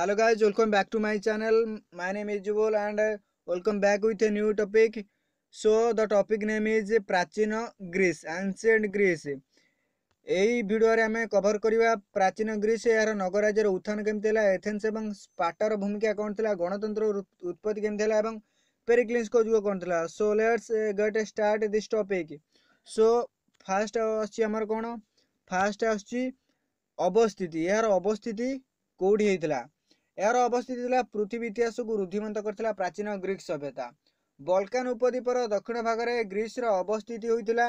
hello guys welcome back to my channel my name is Jubol and welcome back with a new topic so the topic name is प्राचीन Greece ancient Greece यही video आम cover करवा प्राचीन Greece यार नगराज्यर उत्थान केमती है Athens और स्पाटार भूमिका कौन थी गणतंत्र उत्पत्ति केमती है और पेरिक्लीस को जुग कौन थी so let's get a start this topic so first आमर कौन फास्ट आस अवस्थित यार अवस्थित कौटी होता ଏହାର ଅବସ୍ଥିତି ଥିଲା ପୃଥିବୀ ଇତିହାସକୁ ରୁଦ୍ଧିମନ୍ତ କରିଥିଲା ପ୍ରାଚୀନ ଗ୍ରୀକ୍ ସଭ୍ୟତା ବଲକାନ ଉପଦ୍ୱୀପର ଦକ୍ଷିଣ ଭାଗରେ ଗ୍ରୀସ୍ର ଅବସ୍ଥିତି ହୋଇଥିଲା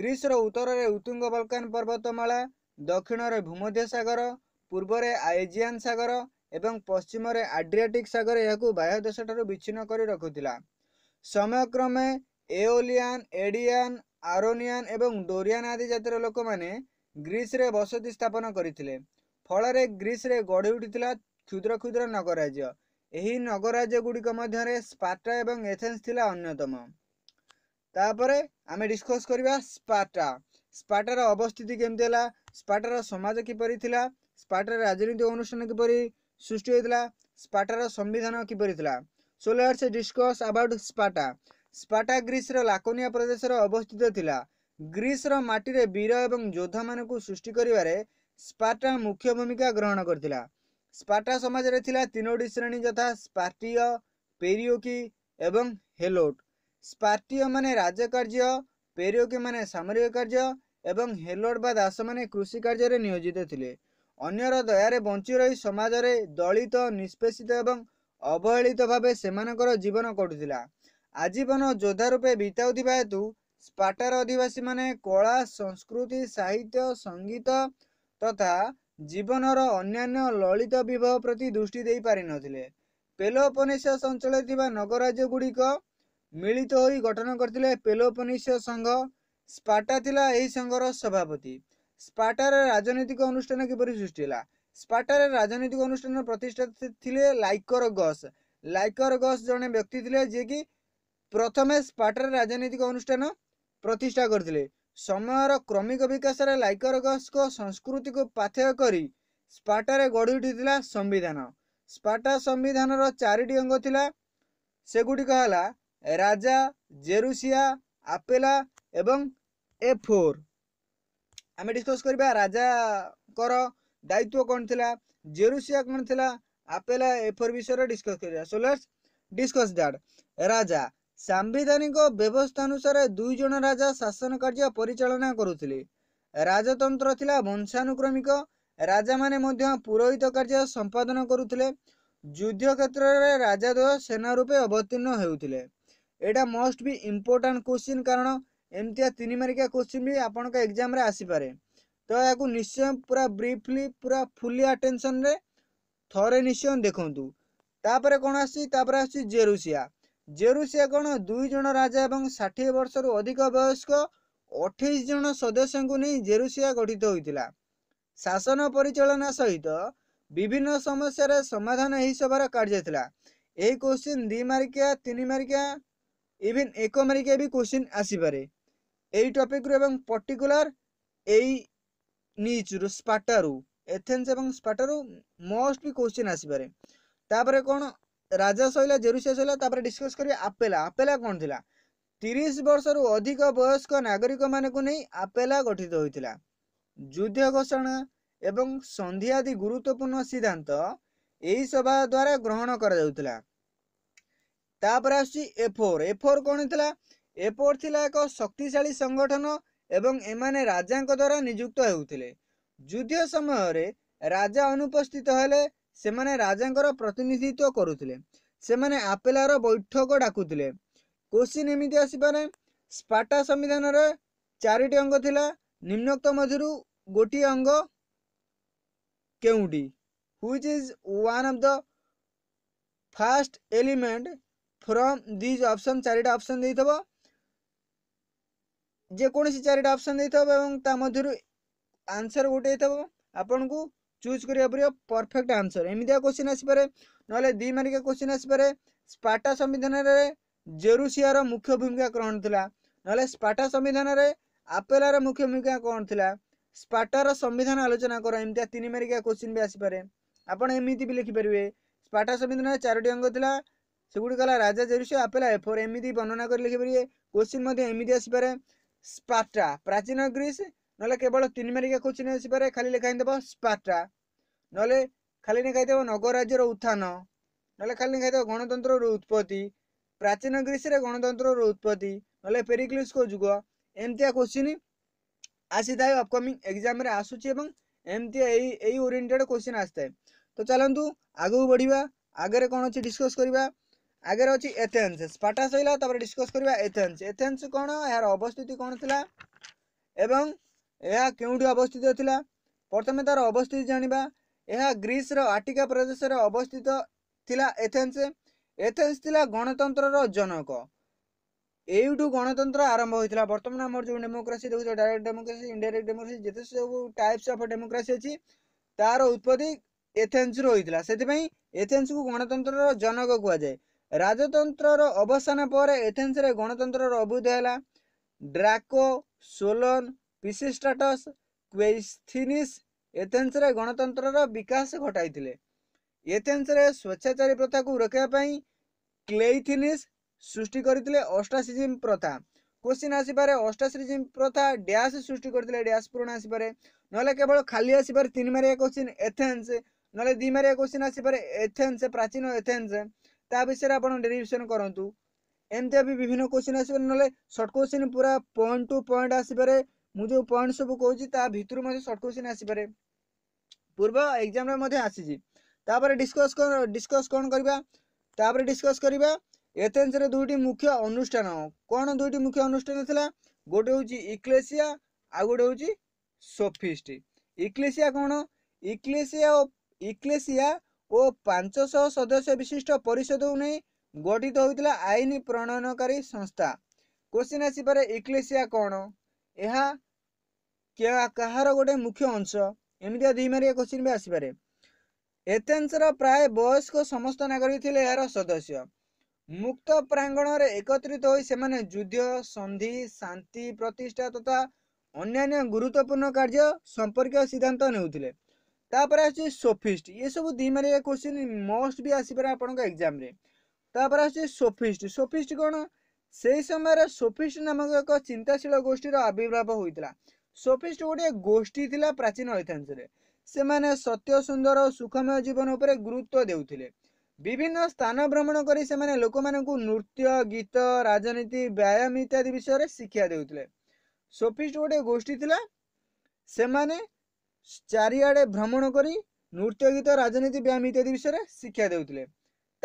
ଗ୍ରୀସ୍ର ଉତ୍ତରରେ ଉତ୍ତୁଙ୍ଗ ବଲକାନ ପର୍ବତମାଳା ଦକ୍ଷିଣରେ ଭୂମଧ୍ୟ ସାଗର ପୂର୍ବରେ ଆଇଜିଆନ୍ ସାଗର ଏବଂ ପଶ୍ଚିମରେ ଆଡ୍ରିଆଟିକ୍ ସାଗର ଏହାକୁ ବାହ୍ୟ ଦେଶଠାରୁ ବିଚ୍ଛିନ୍ନ କରି ରଖୁଥିଲା ସମୟକ୍ରମେ ଏଓଲିଆନ୍ ଏଡିଆନ୍ ଆରୋନିଆନ୍ ଏବଂ ଡୋରିଆନ୍ ଆଦି ଜାତିର ଲୋକମାନେ ଗ୍ରୀସ୍ରେ ବସତି ସ୍ଥାପନ କରିଥିଲେ ଫଳରେ ଗ୍ରୀସ୍ରେ ଗଢ଼ି ଉଠିଥିଲା କ୍ଷୁଦ୍ର କ୍ଷୁଦ୍ର ନଗରାଜ୍ୟ ଏହି ନଗରାଜ୍ୟ ଗୁଡ଼ିକ ମଧ୍ୟରେ ସ୍ପାଟା ଏବଂ ଏଥେନ୍ସ ଥିଲା ଅନ୍ୟତମ ତାପରେ ଆମେ ଡିସ୍କସ୍ କରିବା ସ୍ପାଟା ସ୍ପାଟାର ଅବସ୍ଥିତି କେମିତି ହେଲା ସ୍ପାଟାର ସମାଜ କିପରି ଥିଲା ସ୍ପାଟାର ରାଜନୈତିକ ଅନୁଷ୍ଠାନ କିପରି ସୃଷ୍ଟି ହୋଇଥିଲା ସ୍ପାଟାର ସମ୍ବିଧାନ କିପରି ଥିଲା so let's discuss about Sparta Sparta ଗ୍ରୀସ୍ର ଲାକୋନିଆ ପ୍ରଦେଶରେ ଅବସ୍ଥିତ ଥିଲା ଗ୍ରୀସ୍ର ମାଟିରେ ବୀର ଏବଂ ଯୋଦ୍ଧାମାନଙ୍କୁ ସୃଷ୍ଟି କରିବାରେ ସ୍ପାଟା ମୁଖ୍ୟ ଭୂମିକା ଗ୍ରହଣ କରିଥିଲା ସ୍ପାର୍ଟା ସମାଜରେ ଥିଲା ତିନୋଟି ଶ୍ରେଣୀ ଯଥା ସ୍ପାର୍ଟିୟ ପେରିଓକି ଏବଂ ହେଲୋଟ ସ୍ପାର୍ଟିୟ ମାନେ ରାଜକାର୍ଯ୍ୟ ପେରିଓକି ମାନେ ସାମରିକ କାର୍ଯ୍ୟ ଏବଂ ହେଲୋଟ ବା ଦାସମାନେ କୃଷି କାର୍ଯ୍ୟରେ ନିୟୋଜିତ ଥିଲେ ଅନ୍ୟର ଦୟାରେ ବଞ୍ଚି ରହି ସମାଜରେ ଦଳିତ ନିଷ୍ପେଷିତ ଏବଂ ଅବହେଳିତ ଭାବେ ସେମାନଙ୍କର ଜୀବନ କଟୁଥିଲା ଆଜୀବନ ଯୋଦ୍ଧା ରୂପେ ବିତାଉଥିବା ହେତୁ ସ୍ପାର୍ଟାର ଅଧିବାସୀମାନେ କଳା ସଂସ୍କୃତି ସାହିତ୍ୟ ସଙ୍ଗୀତ ତଥା ଜୀବନର ଅନ୍ୟାନ୍ୟ ଲଳିତ ବିବାହ ପ୍ରତି ଦୃଷ୍ଟି ଦେଇ ପାରିନଥିଲେ ପେଲୋପନିସିୟସ୍ ଅଞ୍ଚଳରେ ଥିବା ନଗରାଜ୍ୟ ଗୁଡ଼ିକ ମିଳିତ ହୋଇ ଗଠନ କରିଥିଲେ ପେଲୋପନିସିୟସ୍ ସଂଘ ସ୍ପାଟା ଥିଲା ଏହି ସଂଘର ସଭାପତି ସ୍ପାଟାରେ ରାଜନୈତିକ ଅନୁଷ୍ଠାନ କିପରି ସୃଷ୍ଟି ହେଲା ସ୍ପାଟାରେ ରାଜନୈତିକ ଅନୁଷ୍ଠାନ ପ୍ରତିଷ୍ଠା ଥିଲେ ଲାଇକର ଗସ୍ ଲାଇକର ଗସ୍ ଜଣେ ବ୍ୟକ୍ତି ଥିଲେ ଯିଏକି ପ୍ରଥମେ ସ୍ପାଟାରେ ରାଜନୈତିକ ଅନୁଷ୍ଠାନ ପ୍ରତିଷ୍ଠା କରିଥିଲେ ସମୟର କ୍ରମିକ ବିକାଶରେ ଲାଇକରଗସ୍କ ସଂସ୍କୃତିକୁ ପାଥେୟ କରି ସ୍ପାଟାରେ ଗଢ଼ି ଉଠିଥିଲା ସମ୍ବିଧାନ ସ୍ପାଟା ସମ୍ବିଧାନର ଚାରିଟି ଅଙ୍ଗ ଥିଲା ସେଗୁଡ଼ିକ ହେଲା ରାଜା ଜେରୁସିଆ ଆପେଲା ଏବଂ ଏ ଫୋର୍ ଆମେ ଡିସ୍କସ୍ କରିବା ରାଜାଙ୍କର ଦାୟିତ୍ୱ କ'ଣ ଥିଲା ଜେରୁସିଆ କ'ଣ ଥିଲା ଆପେଲା ଏ ଫୋର୍ ବିଷୟରେ ଡିସ୍କସ୍ କରିବା ସୋଲାର୍ସ ଡିସ୍କସ୍ ଦ୍ୟାଟ୍ ରାଜା ସାମ୍ବିଧାନିକ ବ୍ୟବସ୍ଥା ଅନୁସାରେ ଦୁଇ ଜଣ ରାଜା ଶାସନ କାର୍ଯ୍ୟ ପରିଚାଳନା କରୁଥିଲେ ରାଜତନ୍ତ୍ର ଥିଲା ବଂଶାନୁକ୍ରମିକ ରାଜାମାନେ ମଧ୍ୟ ପୁରୋହିତ କାର୍ଯ୍ୟ ସମ୍ପାଦନ କରୁଥିଲେ ଯୁଦ୍ଧ କ୍ଷେତ୍ରରେ ରାଜାଦ୍ୱୟ ସେନା ରୂପେ ଅବତୀର୍ଣ୍ଣ ହେଉଥିଲେ ଏଇଟା ମୋଷ୍ଟ ବି ଇମ୍ପୋର୍ଟାଣ୍ଟ କୋଶ୍ଚିନ୍ କାରଣ ଏମିତିଆ ତିନି ମାରିକିଆ କ୍ୱେଶ୍ଚିନ୍ ବି ଆପଣଙ୍କ ଏକ୍ଜାମରେ ଆସିପାରେ ତ ଏହାକୁ ନିଶ୍ଚୟ ପୁରା ବ୍ରିଫଲି ପୁରା ଫୁଲି ଆଟେନସନ୍ରେ ଥରେ ନିଶ୍ଚୟ ଦେଖନ୍ତୁ ତାପରେ କ'ଣ ଆସୁଛି ତାପରେ ଆସୁଛି ଜେରୁସିଆ ଜେରୁସିଆ କ'ଣ ଦୁଇ ଜଣ ରାଜା ଏବଂ ଷାଠିଏ ବର୍ଷରୁ ଅଧିକ ବୟସ୍କ ଅଠେଇଶ ଜଣ ସଦସ୍ୟଙ୍କୁ ନେଇ ଜେରୁସିଆ ଗଠିତ ହୋଇଥିଲା ଶାସନ ପରିଚାଳନା ସହିତ ବିଭିନ୍ନ ସମସ୍ୟାର ସମାଧାନ ଏହି ସଭାର କାର୍ଯ୍ୟ ଥିଲା ଏହି କୋଶ୍ଚିନ୍ ଦୁଇ ମାରିକିଆ ତିନି ମାରିକିଆ ଇଭିନ୍ ଏକ ମାରିକିଆ ବି କୋଶ୍ଚିନ୍ ଆସିପାରେ ଏଇ ଟପିକ୍ରୁ ଏବଂ ପର୍ଟିକୁଲାର ଏଇ ନିଜରୁ ସ୍ପାଟାରୁ ଏଥେନ୍ସ ଏବଂ ସ୍ପାଟାରୁ ମୋଷ୍ଟ ବି କୋଶ୍ଚିନ୍ ଆସିପାରେ ତାପରେ କ'ଣ ରାଜା ଶୈଳା ଜେରୁସିଆ ଶୈଳା ତାପରେ ଡିସ୍କସ୍ କରିବା ଆପେଲା ଆପେଲା କ'ଣ ଥିଲା ତିରିଶ ବର୍ଷରୁ ଅଧିକ ବୟସ୍କ ନାଗରିକମାନଙ୍କୁ ନେଇ ଆପେଲା ଗଠିତ ହୋଇଥିଲା ଯୁଦ୍ଧ ଘୋଷଣା ଏବଂ ସନ୍ଧି ଆଦି ଗୁରୁତ୍ୱପୂର୍ଣ୍ଣ ସିଦ୍ଧାନ୍ତ ଏହି ସଭା ଦ୍ୱାରା ଗ୍ରହଣ କରାଯାଉଥିଲା ତାପରେ ଆସୁଛି ଏଫୋର୍ ଏଫୋର୍ କ'ଣ ଥିଲା ଏଫୋର୍ ଥିଲା ଏକ ଶକ୍ତିଶାଳୀ ସଂଗଠନ ଏବଂ ଏମାନେ ରାଜାଙ୍କ ଦ୍ୱାରା ନିଯୁକ୍ତ ହେଉଥିଲେ ଯୁଦ୍ଧ ସମୟରେ ରାଜା ଅନୁପସ୍ଥିତ ହେଲେ ସେମାନେ ରାଜାଙ୍କର ପ୍ରତିନିଧିତ୍ୱ କରୁଥିଲେ ସେମାନେ ଆପେଲାର ବୈଠକ ଡାକୁଥିଲେ କୋଶ୍ଚିନ୍ ଏମିତି ଆସିପାରେ ସ୍ପାଟା ସମ୍ବିଧାନରେ ଚାରିଟି ଅଙ୍ଗ ଥିଲା ନିମ୍ନୋକ୍ତ ମଧ୍ୟରୁ ଗୋଟିଏ ଅଙ୍ଗ କେଉଁଠି which is one of the first element from these option ଚାରିଟା ଅପସନ୍ ଦେଇଥିବ ଯେକୌଣସି ଚାରିଟା ଅପସନ୍ ଦେଇଥିବ ଏବଂ ତା ମଧ୍ୟରୁ ଆନ୍ସର୍ ଗୋଟେ ହେଇଥିବ ଆପଣଙ୍କୁ ଚୁଜ୍ କରିବାକୁ ପଡ଼ିବ ପରଫେକ୍ଟ ଆନ୍ସର ଏମିତିଆ କୋଶ୍ଚିନ୍ ଆସିପାରେ ନହେଲେ ଦୁଇ ମାର୍କିଆ କୋଶ୍ଚିନ୍ ଆସିପାରେ ସ୍ପାଟା ସମ୍ବିଧାନରେ ଜେରୁସିଆର ମୁଖ୍ୟ ଭୂମିକା କ'ଣ ଥିଲା ନହେଲେ ସ୍ପାଟା ସମ୍ବିଧାନରେ ଆପେଲାର ମୁଖ୍ୟ ଭୂମିକା କ'ଣ ଥିଲା ସ୍ପାଟାର ସମ୍ବିଧାନ ଆଲୋଚନା କର ଏମିତିଆ ତିନି ମାର୍କିଆ କୋଶ୍ଚିନ୍ ବି ଆସିପାରେ ଆପଣ ଏମିତି ବି ଲେଖିପାରିବେ ସ୍ପାଟା ସମ୍ବିଧାନରେ ଚାରୋଟି ଅଙ୍ଗ ଥିଲା ସେଗୁଡ଼ିକ ହେଲା ରାଜା ଜେରୁସିଆ ଆପେଲା ଏଫୋର ଏମିତି ବର୍ଣ୍ଣନା କରି ଲେଖିପାରିବେ କୋଶ୍ଚିନ୍ ମଧ୍ୟ ଏମିତି ଆସିପାରେ ସ୍ପାଟା ପ୍ରାଚୀନ ଗ୍ରୀସ୍ ନହେଲେ କେବଳ ତିନି ମାରିକା କୋଶ୍ଚିନ୍ ଆସିପାରେ ଖାଲି ଲେଖା ହେଇଥିବ ସ୍ପାର୍ଟା ନହେଲେ ଖାଲି ଲେଖାଇଥିବ ନଗରାଜ୍ୟର ଉତ୍ଥାନ ନହେଲେ ଖାଲି ଲେଖାଇଥିବ ଗଣତନ୍ତ୍ରର ଉତ୍ପତ୍ତି ପ୍ରାଚୀନ ଗ୍ରୀସରେ ଗଣତନ୍ତ୍ରର ଉତ୍ପତ୍ତି ନହେଲେ ପେରିକ୍ଲିସ୍କ ଯୁଗ ଏମିତିଆ କୋଶ୍ଚିନ୍ ଆସିଥାଏ ଅପକମିଂ ଏକ୍ଜାମ୍ରେ ଆସୁଛି ଏବଂ ଏମିତି ଏଇ ଏଇ ଓରିଏଣ୍ଟେଡ଼୍ କୋଶ୍ଚିନ୍ ଆସିଥାଏ ତ ଚାଲନ୍ତୁ ଆଗକୁ ବଢ଼ିବା ଆଗରେ କ'ଣ ଅଛି ଡିସ୍କସ୍ କରିବା ଆଗରେ ଅଛି ଏଥେନ୍ସ ସ୍ପାଟା ସରିଲା ତାପରେ ଡିସ୍କସ୍ କରିବା ଏଥେନ୍ସ ଏଥେନ୍ସ କ'ଣ ଏହାର ଅବସ୍ଥିତି କ'ଣ ଥିଲା ଏବଂ ଏହା କେଉଁଠି ଅବସ୍ଥିତ ଥିଲା ପ୍ରଥମେ ତା'ର ଅବସ୍ଥିତି ଜାଣିବା ଏହା ଗ୍ରୀସର ଆଟିକା ପ୍ରଦେଶରେ ଅବସ୍ଥିତ ଥିଲା ଏଥେନ୍ସ ଏଥେନ୍ସ ଥିଲା ଗଣତନ୍ତ୍ରର ଜନକ ଏଇଠୁ ଗଣତନ୍ତ୍ର ଆରମ୍ଭ ହୋଇଥିଲା ବର୍ତ୍ତମାନ ଆମର ଯେଉଁ ଡେମୋକ୍ରାସି ଦେଖୁଛ ଡାଇରେକ୍ଟ ଡେମୋକ୍ରାସି ଇଣ୍ଡାଇରେକ୍ଟ ଡେମୋକ୍ରାସି ଯେତେ ସବୁ ଟାଇପ୍ସ ଅଫ୍ ଡେମୋକ୍ରାସି ଅଛି ତା'ର ଉତ୍ପତ୍ତି ଏଥେନ୍ସରୁ ହୋଇଥିଲା ସେଥିପାଇଁ ଏଥେନ୍ସକୁ ଗଣତନ୍ତ୍ରର ଜନକ କୁହାଯାଏ ରାଜତନ୍ତ୍ରର ଅବସାନ ପରେ ଏଥେନ୍ସରେ ଗଣତନ୍ତ୍ରର ଅଭୁଦ ହେଲା ଡ୍ରାକୋ ସୋଲନ୍ ପିସିଷ୍ଟାଟସ୍ କ୍ୱେଥିନିସ୍ ଏଥେନ୍ସରେ ଗଣତନ୍ତ୍ରର ବିକାଶ ଘଟାଇଥିଲେ ଏଥେନ୍ସରେ ସ୍ୱେଚ୍ଛାଚାରୀ ପ୍ରଥାକୁ ରୋକିବା ପାଇଁ କ୍ଲେଇଥିନିସ୍ ସୃଷ୍ଟି କରିଥିଲେ ଅଷ୍ଟାସିଜିମ୍ ପ୍ରଥା କୋଶ୍ଚିନ୍ ଆସିପାରେ ଅଷ୍ଟାସିଜିମ୍ ପ୍ରଥା ଡ୍ୟାସ୍ ସୃଷ୍ଟି କରିଥିଲେ ଡ୍ୟାସ୍ ପୁରୁଣା ଆସିପାରେ ନହେଲେ କେବଳ ଖାଲି ଆସିପାରେ ତିନି ମାରିଆ କୋଶ୍ଚିନ୍ ଏଥେନ୍ସ ନହେଲେ ଦୁଇ ମାରିଆ କୋଶ୍ଚିନ୍ ଆସିପାରେ ଏଥେନ୍ସ ପ୍ରାଚୀନ ଏଥେନ୍ସ ତା ବିଷୟରେ ଆପଣ ଡେରିଭିସନ୍ କରନ୍ତୁ ଏମିତି ବି ବିଭିନ୍ନ କୋଶ୍ଚିନ୍ ଆସିପାରେ ନହେଲେ ସର୍ଟ କୋଶ୍ଚିନ୍ ପୁରା ପଏଣ୍ଟ ଟୁ ପଏଣ୍ଟ ଆସିପାରେ ମୁଁ ଯେଉଁ ପଏଣ୍ଟ ସବୁ କହୁଛି ତା ଭିତରୁ ମଧ୍ୟ ସର୍ଟ କୋଶ୍ଚିନ୍ ଆସିପାରେ ପୂର୍ବ ଏକ୍ଜାମ୍ରେ ମଧ୍ୟ ଆସିଛି ତାପରେ ଡିସ୍କସ୍ ଡିସ୍କସ୍ କ'ଣ କରିବା ତାପରେ ଡିସ୍କସ୍ କରିବା ଏଥେନ୍ସରେ ଦୁଇଟି ମୁଖ୍ୟ ଅନୁଷ୍ଠାନ କ'ଣ ଦୁଇଟି ମୁଖ୍ୟ ଅନୁଷ୍ଠାନ ଥିଲା ଗୋଟେ ହେଉଛି ଇକ୍ଲେସିଆ ଆଉ ଗୋଟେ ହେଉଛି ସୋଫିଷ୍ଟ ଇକ୍ଲେସିଆ କ'ଣ ଇକ୍ଲେସିଆ ଓ ଇକ୍ଲେସିଆ ଓ ପାଞ୍ଚଶହ ସଦସ୍ୟ ବିଶିଷ୍ଟ ପରିଷଦକୁ ନେଇ ଗଠିତ ହୋଇଥିଲା ଆଇନ ପ୍ରଣୟନକାରୀ ସଂସ୍ଥା କୋଶ୍ଚିନ୍ ଆସିପାରେ ଇକ୍ଲେସିଆ କ'ଣ ଏହା କାହାର ଗୋଟେ ମୁଖ୍ୟ ଅଂଶ ଏମିତିଆ ଦୁଇ ମାରିଆ କ୍ୱେଶ୍ଚିନ୍ ବି ଆସିପାରେ ଏଥେନ୍ସର ପ୍ରାୟ ବୟସ୍କ ସମସ୍ତ ନାଗରିକ ଥିଲେ ଏହାର ସଦସ୍ୟ ମୁକ୍ତ ପ୍ରାଙ୍ଗଣରେ ଏକତ୍ରିତ ହୋଇ ସେମାନେ ଯୁଦ୍ଧ ସନ୍ଧି ଶାନ୍ତି ପ୍ରତିଷ୍ଠା ତଥା ଅନ୍ୟାନ୍ୟ ଗୁରୁତ୍ୱପୂର୍ଣ୍ଣ କାର୍ଯ୍ୟ ସମ୍ପର୍କୀୟ ସିଦ୍ଧାନ୍ତ ନେଉଥିଲେ ତାପରେ ଆସୁଛି ସୋଫିଷ୍ଟ ଏସବୁ ଦୁଇ ମାରିଆ କ୍ୱେଶ୍ଚିନ୍ ମୋଷ୍ଟ ବି ଆସିପାରେ ଆପଣଙ୍କ ଏକ୍ଜାମ୍ରେ ତାପରେ ଆସୁଛି ସୋଫିଷ୍ଟ ସୋଫିଷ୍ଟ କ'ଣ ସେଇ ସମୟରେ ସୋଫିଷ୍ଟ ନାମକ ଏକ ଚିନ୍ତାଶୀଳ ଗୋଷ୍ଠୀର ଆବିର୍ଭାବ ହୋଇଥିଲା ସୋଫିଷ୍ଟ ଗୋଟିଏ ଗୋଷ୍ଠୀ ଥିଲା ପ୍ରାଚୀନ ଐତିହାସରେ ସେମାନେ ସତ୍ୟ ସୁନ୍ଦର ଓ ସୁଖମୟ ଜୀବନ ଉପରେ ଗୁରୁତ୍ୱ ଦେଉଥିଲେ ବିଭିନ୍ନ ସ୍ଥାନ ଭ୍ରମଣ କରି ସେମାନେ ଲୋକମାନଙ୍କୁ ନୃତ୍ୟ ଗୀତ ରାଜନୀତି ବ୍ୟାୟାମ ଇତ୍ୟାଦି ବିଷୟରେ ଶିକ୍ଷା ଦେଉଥିଲେ ସୋଫିଷ୍ଟ ଗୋଟେ ଗୋଷ୍ଠୀ ଥିଲା ସେମାନେ ଚାରିଆଡ଼େ ଭ୍ରମଣ କରି ନୃତ୍ୟ ଗୀତ ରାଜନୀତି ବ୍ୟାୟାମ ଇତ୍ୟାଦି ବିଷୟରେ ଶିକ୍ଷା ଦେଉଥିଲେ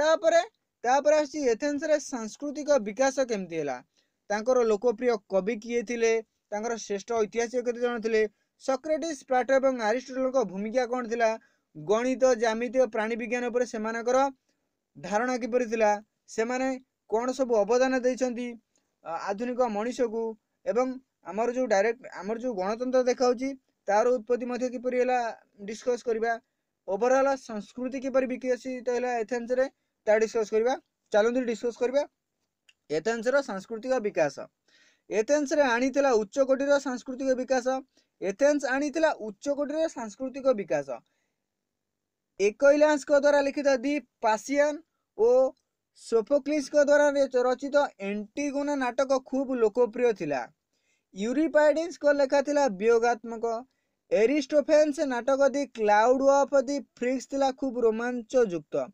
ତାପରେ ତାପରେ ଆସୁଛି ଏଥେନ୍ସରେ ସାଂସ୍କୃତିକ ବିକାଶ କେମିତି ହେଲା ତାଙ୍କର ଲୋକପ୍ରିୟ କବି କିଏ ଥିଲେ ତାଙ୍କର ଶ୍ରେଷ୍ଠ ଐତିହାସିକ କେତେ ଜଣ ଥିଲେ ସକ୍ରେଟିସ୍ ପ୍ରାଟ ଏବଂ ଆରିଷ୍ଟୋଟଲଙ୍କ ଭୂମିକା କ'ଣ ଥିଲା ଗଣିତ ଜ୍ୟାମିତି ଓ ପ୍ରାଣୀବିଜ୍ଞାନ ଉପରେ ସେମାନଙ୍କର ଧାରଣା କିପରି ଥିଲା ସେମାନେ କ'ଣ ସବୁ ଅବଦାନ ଦେଇଛନ୍ତି ଆଧୁନିକ ମଣିଷକୁ ଏବଂ ଆମର ଯେଉଁ ଡାଇରେକ୍ଟ ଆମର ଯେଉଁ ଗଣତନ୍ତ୍ର ଦେଖାଉଛି ତାର ଉତ୍ପତ୍ତି ମଧ୍ୟ କିପରି ହେଲା ଡିସ୍କସ୍ କରିବା ଓଭରଅଲ୍ ସଂସ୍କୃତି କିପରି ବିକଶିତ ହେଲା ଏଥେନ୍ସରେ ତାହା ଡିସ୍କସ୍ କରିବା ଚାଲନ୍ତୁ ଡିସ୍କସ୍ କରିବା ଏଥେନ୍ସର ସାଂସ୍କୃତିକ ବିକାଶ ଏଥେନ୍ସରେ ଆଣିଥିଲା ଉଚ୍ଚକୋଟୀର ସାଂସ୍କୃତିକ ବିକାଶ ଏଥେନ୍ସ ଆଣିଥିଲା ଉଚ୍ଚକୋଟୀର ସାଂସ୍କୃତିକ ବିକାଶ ଏକୈଲାନ୍ସଙ୍କ ଦ୍ୱାରା ଲିଖିତ ଦି ପାସିଆନ୍ ଓ ସୋଫୋକ୍ଲିସ୍ଙ୍କ ଦ୍ୱାରା ରଚିତ ଏଣ୍ଟିଗୋନା ନାଟକ ଖୁବ୍ ଲୋକପ୍ରିୟ ଥିଲା ୟୁରିପାଇଡିନ୍ସଙ୍କ ଲେଖା ଥିଲା ବିୟୋଗାତ୍ମକ ଏରିଷ୍ଟୋଫେନ୍ସ ନାଟକ ଦି କ୍ଲାଉଡ୍ ଅଫ୍ ଦି ଫ୍ରିକ୍ସ ଥିଲା ଖୁବ୍ ରୋମାଞ୍ଚଯୁକ୍ତ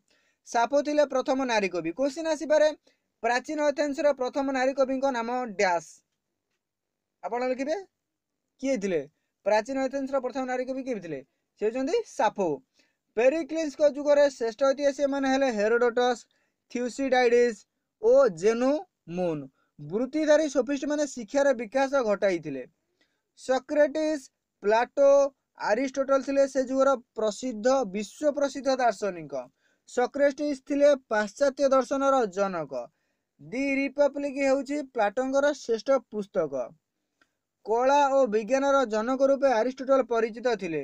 ସାପ ଥିଲେ ପ୍ରଥମ ନାରୀ କବି କୋଶ୍ଚିନ୍ ଆସିପାରେ ପ୍ରାଚୀନ ଏଥେନ୍ସର ପ୍ରଥମ ନାରୀ କବିଙ୍କ ନାମ ଡ୍ୟାସ୍ ଆପଣ ଲେଖିବେ କିଏ ଥିଲେ ପ୍ରାଚୀନ ଏଥେନ୍ସର ପ୍ରଥମ ନାରୀ କବି କିଏ ଥିଲେ ସେ ହେଉଛନ୍ତି ସାପୋ ପେରିକ୍ଲିନ୍ସଙ୍କ ଯୁଗରେ ଶ୍ରେଷ୍ଠ ଐତିହାସିକମାନେ ହେଲେ ହେରୋଡୋଟସ୍ ଥିଉସିଡାଇଡିସ୍ ଓ ଜେନୁ ମୁନ୍ ବୃତ୍ତିଧାରୀ ସୋଫିଷ୍ଟ ମାନେ ଶିକ୍ଷାର ବିକାଶ ଘଟାଇଥିଲେ ସକ୍ରେଟିସ୍ ପ୍ଲାଟୋ ଆରିଷ୍ଟୋଟଲ୍ ଥିଲେ ସେ ଯୁଗର ପ୍ରସିଦ୍ଧ ବିଶ୍ୱ ପ୍ରସିଦ୍ଧ ଦାର୍ଶନିକ ସକ୍ରେଷ୍ଟିସ୍ ଥିଲେ ପାଶ୍ଚାତ୍ୟ ଦର୍ଶନର ଜନକ ଦି ରିପବ୍ଲିକ୍ ହେଉଛି ପ୍ଲାଟୋଙ୍କର ଶ୍ରେଷ୍ଠ ପୁସ୍ତକ କଳା ଓ ବିଜ୍ଞାନର ଜନକ ରୂପେ ଆରିଷ୍ଟୋଟଲ ପରିଚିତ ଥିଲେ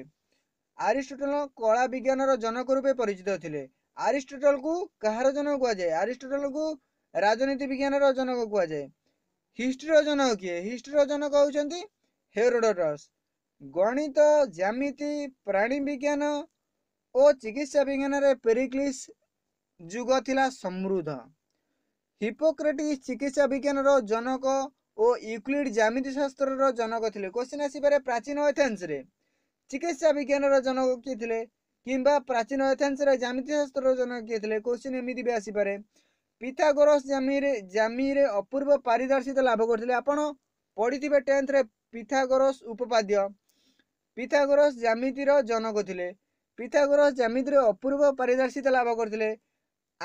ଆରିଷ୍ଟୋଟଲ୍ କଳା ବିଜ୍ଞାନର ଜନକ ରୂପେ ପରିଚିତ ଥିଲେ ଆରିଷ୍ଟୋଟଲ୍କୁ କାହାର ଜନକ କୁହାଯାଏ ଆରିଷ୍ଟୋଟଲ୍କୁ ରାଜନୀତି ବିଜ୍ଞାନର ଜନକ କୁହାଯାଏ ହିଷ୍ଟ୍ରିର ଜନକ କିଏ ହିଷ୍ଟ୍ରିର ଜନକ ହେଉଛନ୍ତି ହେରୋଡ଼ରସ୍ ଗଣିତ ଜ୍ୟାମିତି ପ୍ରାଣୀ ବିଜ୍ଞାନ ଓ ଚିକିତ୍ସା ବିଜ୍ଞାନରେ ପେରିକ୍ଲିସ୍ ଯୁଗ ଥିଲା ସମୃଦ୍ଧ ହିପୋକ୍ରେଟିସ୍ ଚିକିତ୍ସା ବିଜ୍ଞାନର ଜନକ ଓ ୟୁକ୍ଲିଡ୍ ଜ୍ୟାମିତି ଶାସ୍ତ୍ରର ଜନକ ଥିଲେ କୋଶ୍ଚିନ୍ ଆସିପାରେ ପ୍ରାଚୀନ ଏଥେନ୍ସରେ ଚିକିତ୍ସା ବିଜ୍ଞାନର ଜନକ କିଏ ଥିଲେ କିମ୍ବା ପ୍ରାଚୀନ ଏଥେନ୍ସରେ ଜ୍ୟାମିତି ଶାସ୍ତ୍ରର ଜନକ କିଏ ଥିଲେ କୋଶ୍ଚିନ୍ ଏମିତି ବି ଆସିପାରେ ପିଥାଗୋରସ୍ ଜାମିରେ ଜାମିରେ ଅପୂର୍ବ ପାରିଦର୍ଶିତା ଲାଭ କରିଥିଲେ ଆପଣ ପଢ଼ିଥିବେ ଟେନ୍ଥରେ ପିଥାଗୋରସ୍ ଉପପାଦ୍ୟ ପିଥାଗୋରସ୍ ଜ୍ୟାମିତିର ଜନକ ଥିଲେ ପିଥାଗୋରସ୍ ଜ୍ୟାମିତିରେ ଅପୂର୍ବ ପାରିଦର୍ଶିତା ଲାଭ କରିଥିଲେ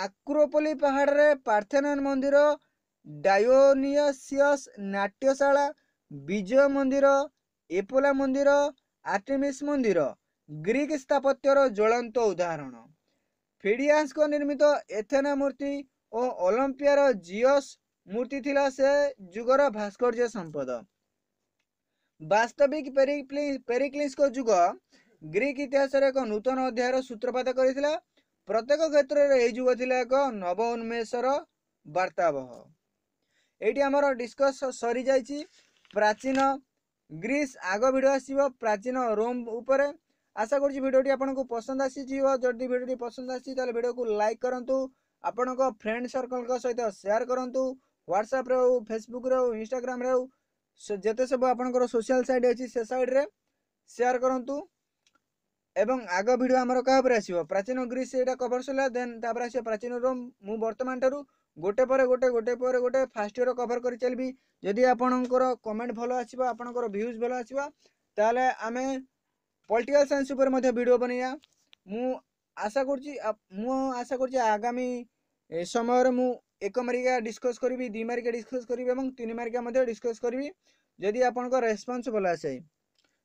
ଆକ୍ରୋପଲି ପାହାଡ଼ରେ ପାର୍ଥେନାନ୍ ମନ୍ଦିର ଡାଇଓନିସିୟସ୍ ନାଟ୍ୟଶାଳା ବିଜୟ ମନ୍ଦିର ଏପୋଲା ମନ୍ଦିର ଆଟେମିସ୍ ମନ୍ଦିର ଗ୍ରୀକ୍ ସ୍ଥାପତ୍ୟର ଜ୍ୱଳନ୍ତ ଉଦାହରଣ ଫିଡ଼ିଆସ୍ଙ୍କ ନିର୍ମିତ ଏଥେନା ମୂର୍ତ୍ତି ଓ ଅଲମ୍ପିଆର ଜିଓସ୍ ମୂର୍ତ୍ତି ଥିଲା ସେ ଯୁଗର ଭାସ୍କର୍ଯ୍ୟ ସମ୍ପଦ ବାସ୍ତବିକ ପେରିକ୍ଲିସ୍ଙ୍କ ଯୁଗ ଗ୍ରୀକ୍ ଇତିହାସରେ ଏକ ନୂତନ ଅଧ୍ୟାୟର ସୂତ୍ରପାତ କରିଥିଲା ପ୍ରତ୍ୟେକ କ୍ଷେତ୍ରରେ ଏହି ଯୁଗ ଥିଲା ଏକ ନବ ଉନ୍ମେଷର ବାର୍ତ୍ତାବହ ଏଇଠି ଆମର ଡିସ୍କସ୍ ସରିଯାଇଛି ପ୍ରାଚୀନ ଗ୍ରୀସ୍ ଆଗ ଭିଡ଼ିଓ ଆସିବ ପ୍ରାଚୀନ ରୋମ୍ ଉପରେ ଆଶା କରୁଛି ଭିଡ଼ିଓଟି ଆପଣଙ୍କୁ ପସନ୍ଦ ଆସିଯିବ ଯଦି ଭିଡ଼ିଓଟି ପସନ୍ଦ ଆସିଛି ତାହେଲେ ଭିଡ଼ିଓକୁ ଲାଇକ୍ କରନ୍ତୁ ଆପଣଙ୍କ ଫ୍ରେଣ୍ଡ ସର୍କଲଙ୍କ ସହିତ ସେୟାର କରନ୍ତୁ ହ୍ୱାଟ୍ସଆପ୍ରେ ହେଉ ଫେସବୁକ୍ରେ ହେଉ ଇନଷ୍ଟାଗ୍ରାମ୍ରେ ହେଉ ଯେତେ ସବୁ ଆପଣଙ୍କର ସୋସିଆଲ୍ ସାଇଟ୍ ଅଛି ସେ ସାଇଡ଼୍ରେ ସେୟାର କରନ୍ତୁ এবং ଆଗ ଭିଡ଼ିଓ ଆମର କାହା ଉପରେ ଆସିବ ପ୍ରାଚୀନ ଗ୍ରୀସ୍ ସେଇଟା କଭର୍ ସରିଲା ଦେନ୍ ତାପରେ ଆସିବ ପ୍ରାଚୀନ ରୋମ୍ ମୁଁ ବର୍ତ୍ତମାନ ଠାରୁ ଗୋଟେ ପରେ ଗୋଟେ ଗୋଟେ ପରେ ଗୋଟେ ଫାର୍ଷ୍ଟ ଇୟର୍ କଭର୍ କରି ଚାଲିବି ଯଦି ଆପଣଙ୍କର କମେଣ୍ଟ ଭଲ ଆସିବ ଆପଣଙ୍କର ଭ୍ୟୁଜ୍ ଭଲ ଆସିବ ତାହେଲେ ଆମେ ପଲିଟିକାଲ୍ ସାଇନ୍ସ ଉପରେ ମଧ୍ୟ ଭିଡ଼ିଓ ବନେଇବା ମୁଁ ଆଶା କରୁଛି ମୁଁ ଆଶା କରୁଛି ଆଗାମୀ ସମୟରେ ମୁଁ ଏକ ମାରିକା ଡିସ୍କସ୍ କରିବି ଦୁଇ ମାରିକା ଡିସ୍କସ୍ କରିବି ଏବଂ ତିନି ମାରିକା ମଧ୍ୟ ଡିସ୍କସ୍ କରିବି ଯଦି ଆପଣଙ୍କ ରେସ୍ପନ୍ସ ଭଲ ଆସେ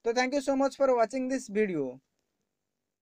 ତ thank you so much for watching this video